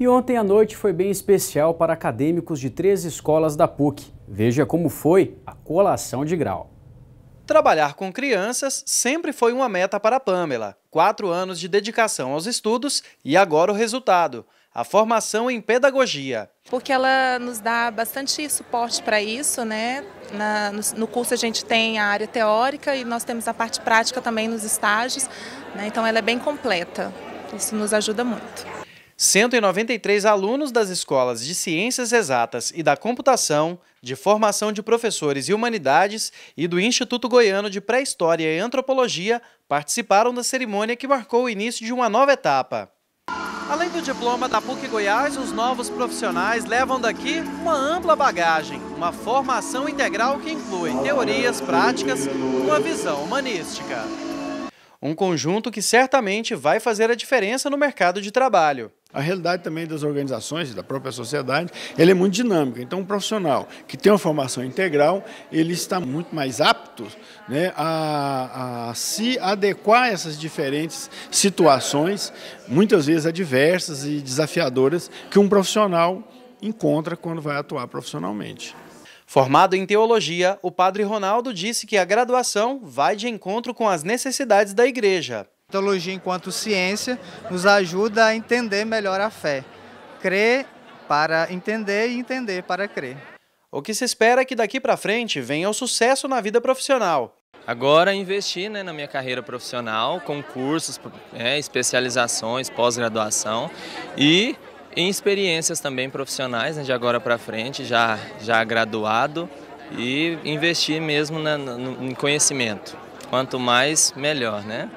E ontem à noite foi bem especial para acadêmicos de três escolas da PUC. Veja como foi a colação de grau. Trabalhar com crianças sempre foi uma meta para a Pamela. Quatro anos de dedicação aos estudos e agora o resultado a formação em pedagogia. Porque ela nos dá bastante suporte para isso, né? Na, no, no, curso a gente tem a área teórica e nós temos a parte prática também nos estágios, né? então ela é bem completa. Isso nos ajuda muito. 193 alunos das escolas de Ciências Exatas e da Computação, de Formação de Professores e Humanidades e do Instituto Goiano de Pré-História e Antropologia participaram da cerimônia que marcou o início de uma nova etapa. Além do diploma da PUC Goiás, os novos profissionais levam daqui uma ampla bagagem, uma formação integral que inclui teorias, práticas, e uma visão humanística. Um conjunto que certamente vai fazer a diferença no mercado de trabalho. A realidade também das organizações, da própria sociedade, ela é muito dinâmica. Então, um profissional que tem uma formação integral, ele está muito mais apto né, a, a se adequar a essas diferentes situações, muitas vezes adversas e desafiadoras, que um profissional encontra quando vai atuar profissionalmente. Formado em teologia, o padre Ronaldo disse que a graduação vai de encontro com as necessidades da igreja teologia enquanto ciência nos ajuda a entender melhor a fé. Crer para entender e entender para crer. O que se espera é que daqui para frente venha o sucesso na vida profissional. Agora investir né, na minha carreira profissional, com cursos, é, especializações, pós-graduação e em experiências também profissionais né, de agora para frente, já, já graduado e investir mesmo na, no, em conhecimento. Quanto mais, melhor, né?